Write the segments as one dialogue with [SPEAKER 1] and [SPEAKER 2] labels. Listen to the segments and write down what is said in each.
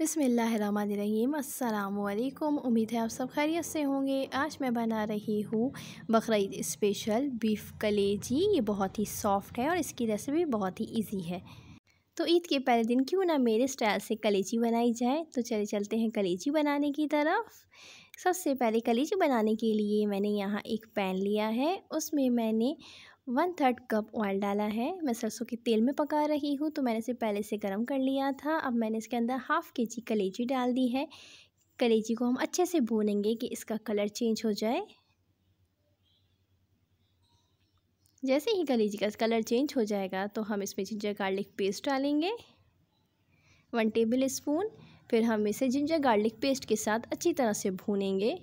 [SPEAKER 1] बिसमीम अल्लाम उम्मीद है आप सब खैरियत से होंगे आज मैं बना रही हूँ बकरीद स्पेशल बीफ कलेजी ये बहुत ही सॉफ्ट है और इसकी रेसिपी बहुत ही इजी है तो ईद के पहले दिन क्यों ना मेरे स्टाइल से कलेजी बनाई जाए तो चले चलते हैं कलेजी बनाने की तरफ सबसे पहले कलेजी बनाने के लिए मैंने यहाँ एक पैन लिया है उसमें मैंने वन थर्ड कप ऑयल डाला है मैं सरसों के तेल में पका रही हूँ तो मैंने इसे पहले से गर्म कर लिया था अब मैंने इसके अंदर हाफ़ के जी कलेजी डाल दी है कलेजी को हम अच्छे से भूनेंगे कि इसका कलर चेंज हो जाए जैसे ही कलेजी का कलर चेंज हो जाएगा तो हम इसमें जिंजर गार्लिक पेस्ट डालेंगे वन टेबल स्पून फिर हम इसे जिंजर गार्लिक पेस्ट के साथ अच्छी तरह से भूनेंगे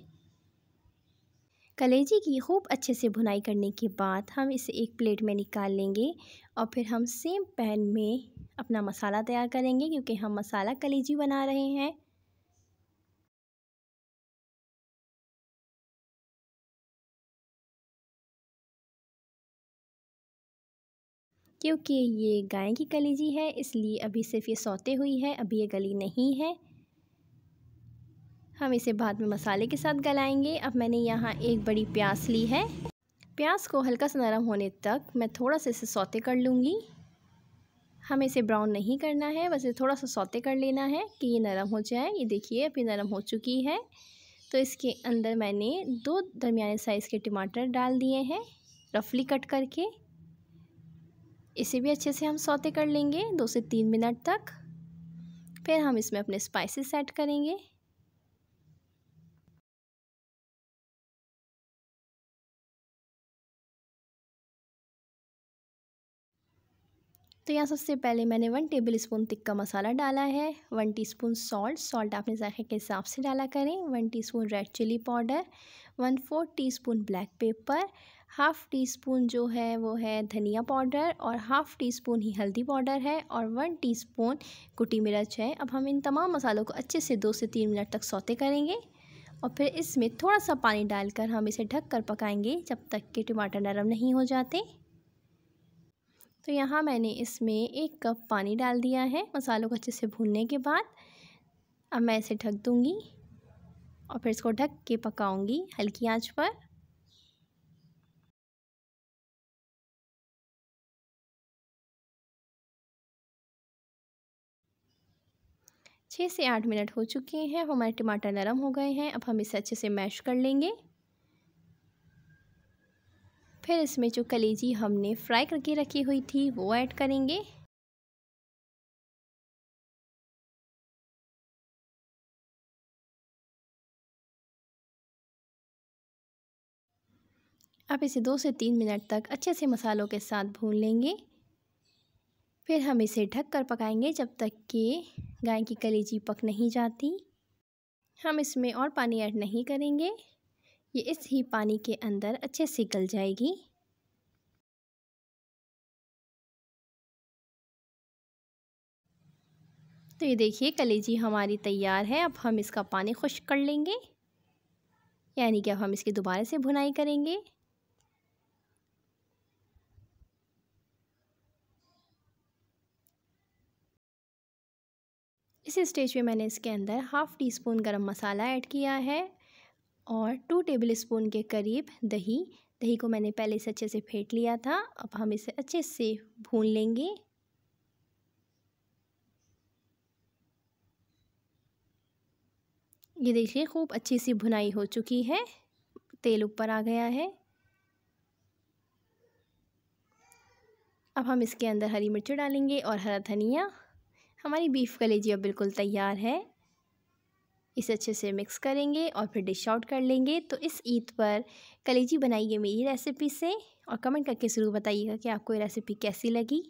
[SPEAKER 1] कलेजी की खूब अच्छे से भुनाई करने के बाद हम इसे एक प्लेट में निकाल लेंगे और फिर हम सेम पैन में अपना मसाला तैयार करेंगे क्योंकि हम मसाला कलेजी बना
[SPEAKER 2] रहे हैं क्योंकि ये गाय की कलेजी है इसलिए अभी सिर्फ ये सोते हुई है अभी ये गली नहीं
[SPEAKER 1] है हम इसे बाद में मसाले के साथ गलाएंगे अब मैंने यहाँ एक बड़ी प्याज ली है प्याज को हल्का सा नरम होने तक मैं थोड़ा सा इसे सौते कर लूँगी हमें इसे ब्राउन नहीं करना है बस इसे थोड़ा सा सौते कर लेना है कि ये नरम हो जाए ये देखिए अभी नरम हो चुकी है तो इसके अंदर मैंने दो दरमिया साइज़ के टमाटर डाल दिए हैं रफली कट करके इसे भी अच्छे से हम सौते कर लेंगे दो से तीन मिनट तक फिर हम इसमें अपने
[SPEAKER 2] स्पाइसेस ऐड करेंगे तो यहाँ सबसे पहले मैंने one tablespoon tikka masala डाला है वन टीस्पून
[SPEAKER 1] सॉल्ट सॉल्ट आपने जायके के हिसाब से डाला करें one teaspoon red chilli powder one fourth teaspoon black pepper half teaspoon जो है वो है धनिया पाउडर और हाफ़ टी स्पून ही हल्दी पाउडर है और वन टी स्पून कुटी मिर्च है अब हम इन तमाम मसालों को अच्छे से दो से तीन मिनट तक सौते करेंगे और फिर इसमें थोड़ा सा पानी डालकर हम इसे ढक कर पकाएंगे जब तक कि टमाटर नरम नहीं हो जाते तो यहाँ मैंने इसमें एक कप पानी डाल दिया है मसालों को अच्छे से भूनने के बाद अब मैं इसे ढक दूँगी और फिर इसको ढक के पकाऊँगी हल्की आंच
[SPEAKER 2] पर छः
[SPEAKER 1] से आठ मिनट हो चुके हैं हमारे टमाटर नरम हो गए हैं अब हम इसे अच्छे से मैश कर लेंगे
[SPEAKER 2] फिर इसमें जो कलेजी हमने फ्राई करके रखी हुई थी वो ऐड करेंगे आप इसे दो से तीन मिनट तक अच्छे से मसालों के साथ भून लेंगे
[SPEAKER 1] फिर हम इसे ढक कर पकाएंगे जब तक कि गाय की कलेजी पक नहीं जाती हम इसमें और पानी ऐड नहीं करेंगे ये इस ही
[SPEAKER 2] पानी के अंदर अच्छे से गल जाएगी तो ये देखिए कलेजी
[SPEAKER 1] हमारी तैयार है अब हम इसका पानी खुश कर लेंगे यानी कि अब हम इसकी दोबारा से भुनाई करेंगे इस स्टेज पे मैंने इसके अंदर हाफ़ टी स्पून गर्म मसाला ऐड किया है और टू टेबल स्पून के करीब दही दही को मैंने पहले से अच्छे से फेंट लिया था अब हम इसे अच्छे से भून लेंगे ये देखिए खूब अच्छी सी भुनाई हो चुकी है तेल ऊपर आ गया है अब हम इसके अंदर हरी मिर्ची डालेंगे और हरा धनिया हमारी बीफ कलेजी अब बिल्कुल तैयार है इसे अच्छे से मिक्स करेंगे और फिर डिश आउट कर लेंगे तो इस ईद पर कलेजी बनाइए मेरी रेसिपी से और कमेंट करके ज़रूर बताइएगा कि आपको ये रेसिपी कैसी लगी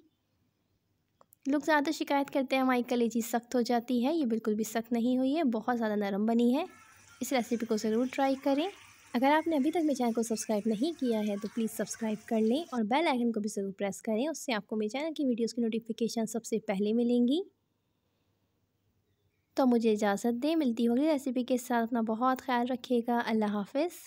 [SPEAKER 1] लोग ज़्यादा शिकायत करते हैं हमारी कलेजी सख्त हो जाती है ये बिल्कुल भी सख्त नहीं हुई है बहुत ज़्यादा नरम बनी है इस रेसिपी को ज़रूर ट्राई करें अगर आपने अभी तक मेरे चैनल को सब्सक्राइब नहीं किया है तो प्लीज़ सब्सक्राइब कर लें और बेल आइकन को भी ज़रूर प्रेस करें उससे आपको मेरे चैनल की वीडियोस की नोटिफिकेशन सबसे पहले मिलेंगी तो मुझे इजाज़त दें मिलती होगी रेसिपी के साथ अपना बहुत ख्याल रखिएगा अल्लाह हाफिज़